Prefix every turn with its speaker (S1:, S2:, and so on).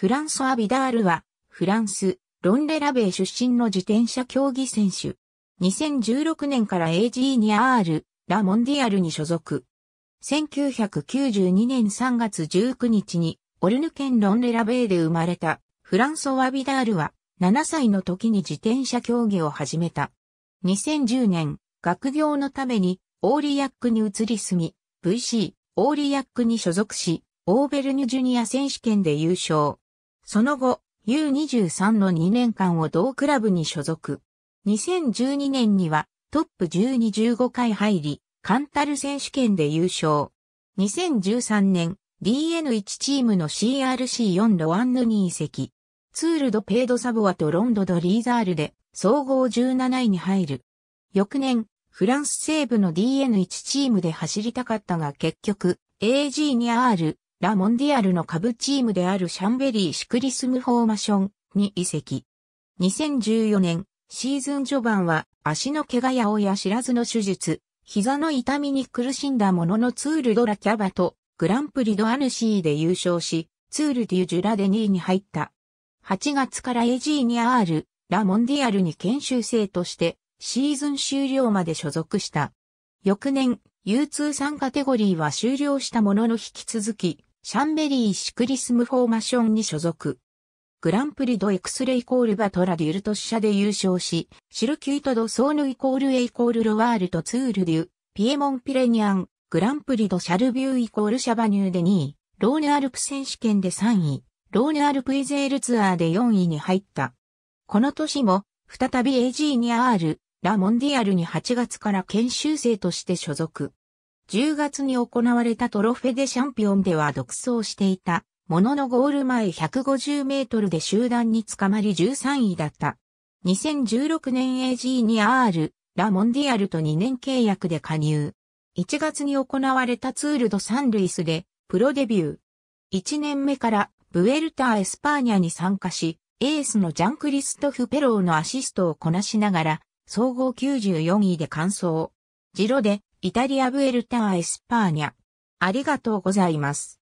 S1: フランソア・ビダールは、フランス、ロンレラベー出身の自転車競技選手。2016年から a g ニー r ラ・モンディアルに所属。1992年3月19日に、オルヌ県ロンレラベーで生まれた、フランソア・ビダールは、7歳の時に自転車競技を始めた。2010年、学業のために、オーリヤックに移り住み、VC、オーリヤックに所属し、オーベルニュジュニア選手権で優勝。その後、U23 の2年間を同クラブに所属。2012年にはトップ12-15回入り、カンタル選手権で優勝。2013年、DN1 チームの CRC4 ロワンヌに移籍。ツールドペイドサボアとロンドドリーザールで総合17位に入る。翌年、フランス西部の DN1 チームで走りたかったが結局、AG2R、ラ・モンディアルの下部チームであるシャンベリー・シクリスム・フォーマションに移籍。2014年、シーズン序盤は足の怪我や親知らずの手術、膝の痛みに苦しんだもののツールドラキャバとグランプリドアヌシーで優勝し、ツールデュジュラで2位に入った。8月から a g に r ラ・モンディアルに研修生としてシーズン終了まで所属した。翌年、U23 カテゴリーは終了したものの引き続き、シャンベリーシクリスムフォーマションに所属。グランプリドエクスレイコールバトラデュルト社で優勝し、シルキュートドソーヌイコールエイコールロワールとツールデュ、ピエモンピレニアン、グランプリドシャルビューイコールシャバニューで2位、ローネアルプ選手権で3位、ローネアルプイゼールツアーで4位に入った。この年も、再び a g ール・ラ・モンディアルに8月から研修生として所属。10月に行われたトロフェデシャンピオンでは独走していた、もののゴール前150メートルで集団に捕まり13位だった。2016年 a g に r ラ・モンディアルと2年契約で加入。1月に行われたツールド・サンルイスで、プロデビュー。1年目から、ブエルタ・ー・エスパーニャに参加し、エースのジャンクリストフ・ペローのアシストをこなしながら、総合94位で完走。ジロでイタリアブエルターエスパーニャ。ありがとうございます。